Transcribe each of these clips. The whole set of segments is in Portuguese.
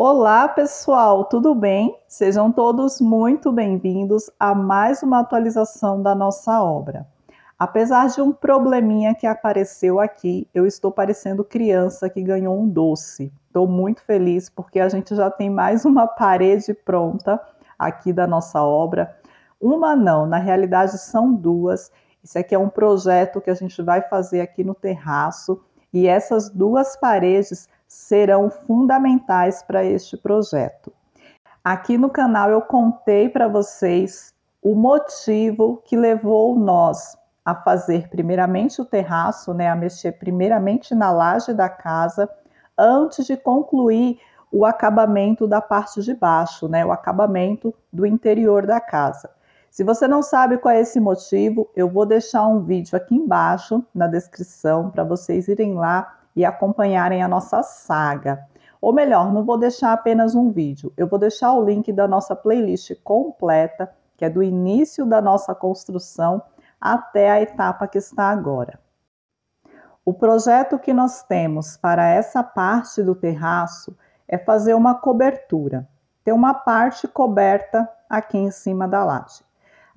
Olá, pessoal, tudo bem? Sejam todos muito bem-vindos a mais uma atualização da nossa obra. Apesar de um probleminha que apareceu aqui, eu estou parecendo criança que ganhou um doce. Estou muito feliz porque a gente já tem mais uma parede pronta aqui da nossa obra. Uma não, na realidade são duas. Isso aqui é um projeto que a gente vai fazer aqui no terraço e essas duas paredes serão fundamentais para este projeto. Aqui no canal eu contei para vocês o motivo que levou nós a fazer primeiramente o terraço, né, a mexer primeiramente na laje da casa, antes de concluir o acabamento da parte de baixo, né, o acabamento do interior da casa. Se você não sabe qual é esse motivo, eu vou deixar um vídeo aqui embaixo na descrição para vocês irem lá e acompanharem a nossa saga. Ou melhor, não vou deixar apenas um vídeo, eu vou deixar o link da nossa playlist completa, que é do início da nossa construção até a etapa que está agora. O projeto que nós temos para essa parte do terraço é fazer uma cobertura, ter uma parte coberta aqui em cima da laje.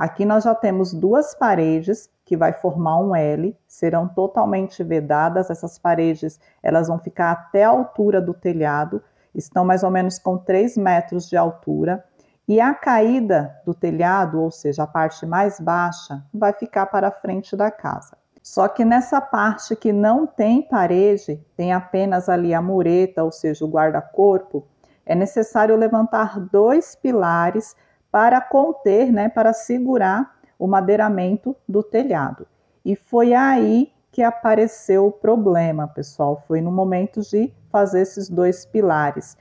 Aqui nós já temos duas paredes que vai formar um L, serão totalmente vedadas. Essas paredes elas vão ficar até a altura do telhado, estão mais ou menos com 3 metros de altura. E a caída do telhado, ou seja, a parte mais baixa, vai ficar para a frente da casa. Só que nessa parte que não tem parede, tem apenas ali a mureta, ou seja, o guarda-corpo, é necessário levantar dois pilares para conter, né, para segurar o madeiramento do telhado. E foi aí que apareceu o problema, pessoal. Foi no momento de fazer esses dois pilares.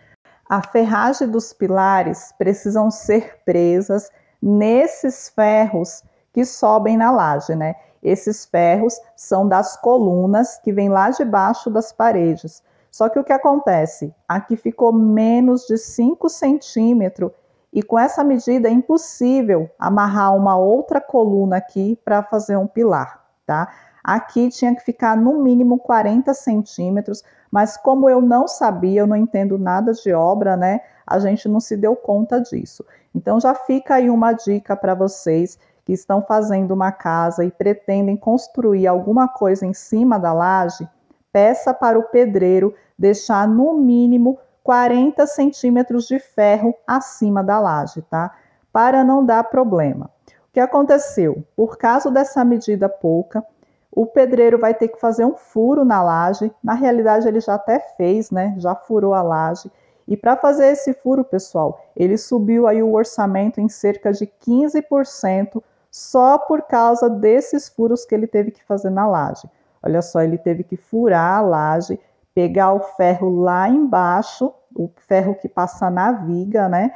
A ferragem dos pilares precisam ser presas nesses ferros que sobem na laje, né? Esses ferros são das colunas que vêm lá debaixo das paredes. Só que o que acontece? Aqui ficou menos de 5 centímetros e com essa medida é impossível amarrar uma outra coluna aqui para fazer um pilar, tá? Aqui tinha que ficar no mínimo 40 centímetros, mas como eu não sabia, eu não entendo nada de obra, né? A gente não se deu conta disso. Então já fica aí uma dica para vocês que estão fazendo uma casa e pretendem construir alguma coisa em cima da laje, peça para o pedreiro deixar no mínimo 40 centímetros de ferro acima da laje, tá? Para não dar problema. O que aconteceu? Por causa dessa medida pouca, o pedreiro vai ter que fazer um furo na laje. Na realidade, ele já até fez, né? Já furou a laje. E para fazer esse furo, pessoal, ele subiu aí o orçamento em cerca de 15% só por causa desses furos que ele teve que fazer na laje. Olha só, ele teve que furar a laje pegar o ferro lá embaixo, o ferro que passa na viga, né?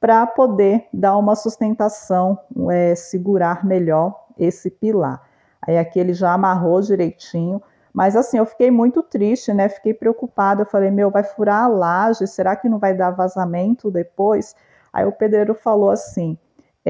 Para poder dar uma sustentação, é, segurar melhor esse pilar. Aí aqui ele já amarrou direitinho. Mas assim, eu fiquei muito triste, né? Fiquei preocupada. Eu falei, meu, vai furar a laje? Será que não vai dar vazamento depois? Aí o pedreiro falou assim: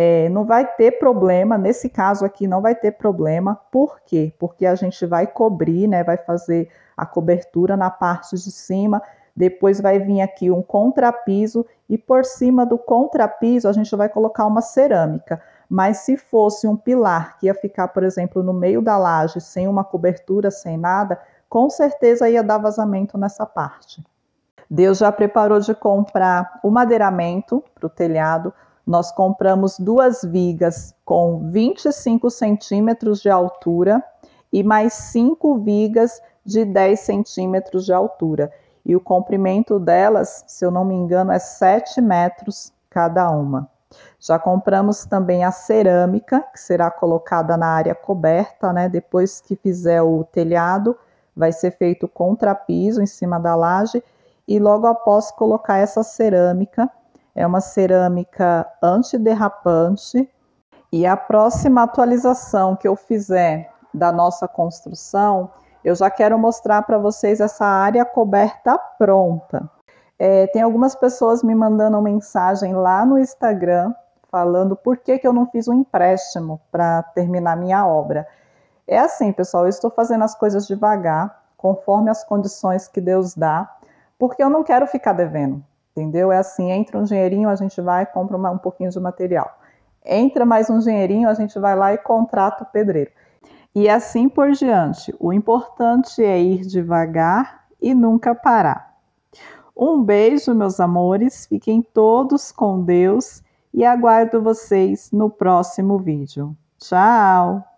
é, não vai ter problema, nesse caso aqui não vai ter problema, por quê? Porque a gente vai cobrir, né, vai fazer a cobertura na parte de cima, depois vai vir aqui um contrapiso e por cima do contrapiso a gente vai colocar uma cerâmica. Mas se fosse um pilar que ia ficar, por exemplo, no meio da laje, sem uma cobertura, sem nada, com certeza ia dar vazamento nessa parte. Deus já preparou de comprar o madeiramento para o telhado, nós compramos duas vigas com 25 centímetros de altura e mais cinco vigas de 10 centímetros de altura. E o comprimento delas, se eu não me engano, é 7 metros cada uma. Já compramos também a cerâmica, que será colocada na área coberta, né? Depois que fizer o telhado, vai ser feito contrapiso em cima da laje e logo após colocar essa cerâmica, é uma cerâmica antiderrapante e a próxima atualização que eu fizer da nossa construção, eu já quero mostrar para vocês essa área coberta pronta. É, tem algumas pessoas me mandando mensagem lá no Instagram falando por que, que eu não fiz um empréstimo para terminar minha obra. É assim, pessoal, eu estou fazendo as coisas devagar, conforme as condições que Deus dá, porque eu não quero ficar devendo entendeu? É assim, entra um dinheirinho, a gente vai e compra uma, um pouquinho de material. Entra mais um dinheirinho, a gente vai lá e contrata o pedreiro. E assim por diante. O importante é ir devagar e nunca parar. Um beijo, meus amores. Fiquem todos com Deus e aguardo vocês no próximo vídeo. Tchau!